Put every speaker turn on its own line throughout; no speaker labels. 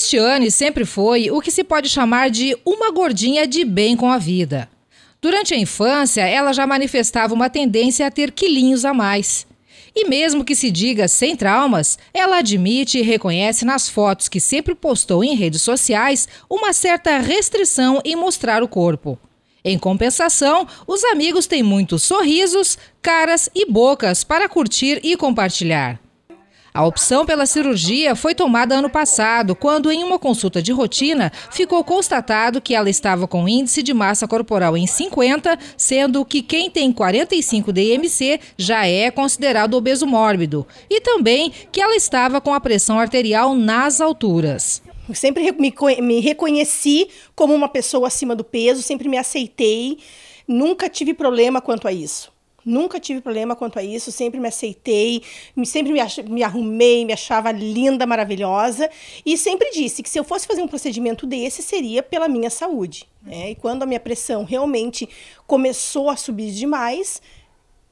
Cristiane sempre foi o que se pode chamar de uma gordinha de bem com a vida. Durante a infância, ela já manifestava uma tendência a ter quilinhos a mais. E mesmo que se diga sem traumas, ela admite e reconhece nas fotos que sempre postou em redes sociais uma certa restrição em mostrar o corpo. Em compensação, os amigos têm muitos sorrisos, caras e bocas para curtir e compartilhar. A opção pela cirurgia foi tomada ano passado, quando, em uma consulta de rotina, ficou constatado que ela estava com índice de massa corporal em 50, sendo que quem tem 45 DMC já é considerado obeso mórbido. E também que ela estava com a pressão arterial nas alturas. Eu sempre me, me reconheci como uma pessoa acima do peso, sempre me
aceitei, nunca tive problema quanto a isso. Nunca tive problema quanto a isso, sempre me aceitei, sempre me, me arrumei, me achava linda, maravilhosa. E sempre disse que se eu fosse fazer um procedimento desse, seria pela minha saúde. Né? E quando a minha pressão realmente começou a subir demais,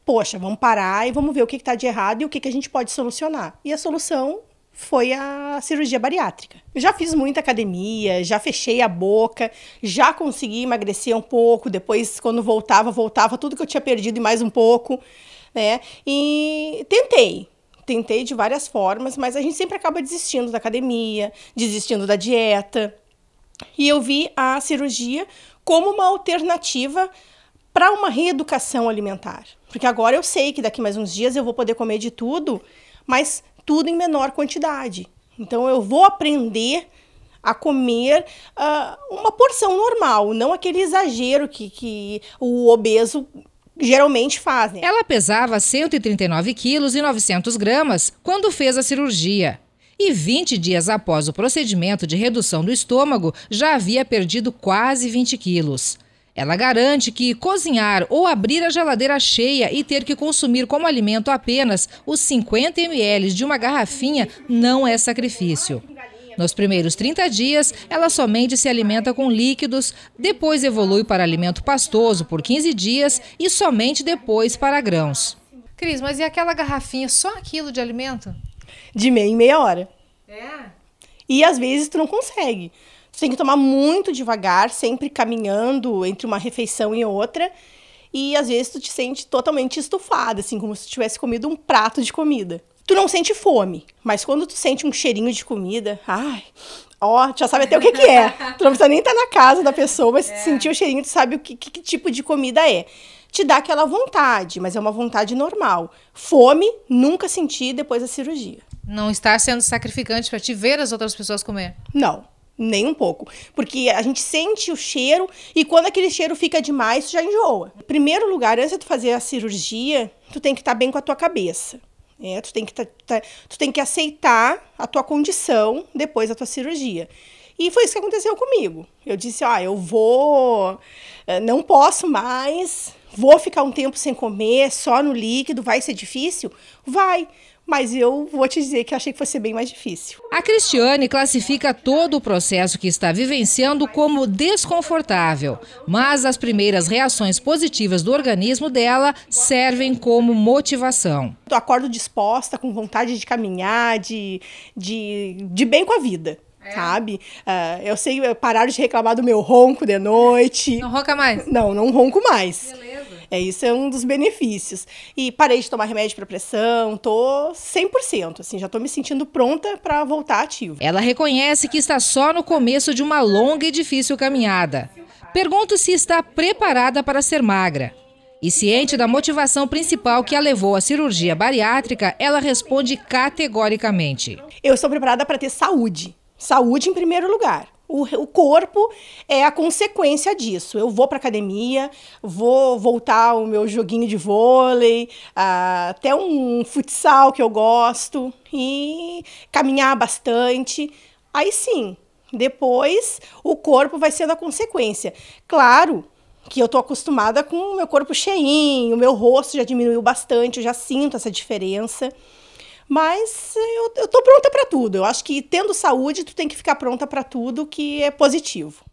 poxa, vamos parar e vamos ver o que está de errado e o que, que a gente pode solucionar. E a solução foi a cirurgia bariátrica. Eu já fiz muita academia, já fechei a boca, já consegui emagrecer um pouco, depois quando voltava, voltava tudo que eu tinha perdido e mais um pouco, né? E tentei, tentei de várias formas, mas a gente sempre acaba desistindo da academia, desistindo da dieta. E eu vi a cirurgia como uma alternativa para uma reeducação alimentar, porque agora eu sei que daqui mais uns dias eu vou poder comer de tudo, mas tudo em menor quantidade. Então eu vou aprender a comer uh, uma porção normal, não aquele exagero que, que o
obeso geralmente faz. Né? Ela pesava 139 quilos e 900 gramas quando fez a cirurgia. E 20 dias após o procedimento de redução do estômago, já havia perdido quase 20 quilos. Ela garante que cozinhar ou abrir a geladeira cheia e ter que consumir como alimento apenas os 50 ml de uma garrafinha não é sacrifício. Nos primeiros 30 dias, ela somente se alimenta com líquidos, depois evolui para alimento pastoso por 15 dias e somente depois para grãos. Cris, mas e aquela garrafinha, só aquilo de alimento? De meia em meia hora. É? E às
vezes tu não consegue. Você tem que tomar muito devagar, sempre caminhando entre uma refeição e outra. E às vezes tu te sente totalmente estufada, assim, como se tivesse comido um prato de comida. Tu não sente fome, mas quando tu sente um cheirinho de comida, ai, ó, tu já sabe até o que, que é. tu não precisa nem estar tá na casa da pessoa, mas é. sentir o cheirinho, tu sabe o que, que, que tipo de comida é te dá aquela vontade, mas é uma vontade normal. Fome nunca senti depois da cirurgia. Não está sendo sacrificante para te ver as outras pessoas comer? Não. Nem um pouco. Porque a gente sente o cheiro e quando aquele cheiro fica demais, já enjoa. Em primeiro lugar, antes de fazer a cirurgia, tu tem que estar tá bem com a tua cabeça. É, tu, tem que tá, tá, tu tem que aceitar a tua condição depois da tua cirurgia. E foi isso que aconteceu comigo. Eu disse: ah, eu vou, eh, não posso mais, vou ficar um tempo sem comer, só no líquido, vai ser difícil? Vai, mas eu vou te dizer que achei que fosse bem mais difícil.
A Cristiane classifica todo o processo que está vivenciando como desconfortável, mas as primeiras reações positivas do organismo dela servem como motivação. Eu acordo disposta, com vontade de caminhar, de, de, de bem com a vida.
É. Sabe? Uh, eu sei parar de reclamar do meu ronco de noite. Não ronca mais? Não, não ronco mais. Beleza. É, isso é um dos benefícios. E parei de tomar remédio para
pressão, tô 100%, assim, já tô me sentindo pronta para voltar ativo. Ela reconhece que está só no começo de uma longa e difícil caminhada. Pergunto se está preparada para ser magra. E ciente da motivação principal que a levou à cirurgia bariátrica, ela responde categoricamente: Eu sou preparada para ter saúde.
Saúde em primeiro lugar. O, o corpo é a consequência disso. Eu vou para academia, vou voltar o meu joguinho de vôlei, ah, até um futsal que eu gosto e caminhar bastante. Aí sim, depois o corpo vai sendo a consequência. Claro que eu estou acostumada com o meu corpo cheinho, o meu rosto já diminuiu bastante, eu já sinto essa diferença. Mas eu, eu tô pronta para tudo. Eu acho que tendo saúde, tu tem que ficar pronta para tudo que é positivo.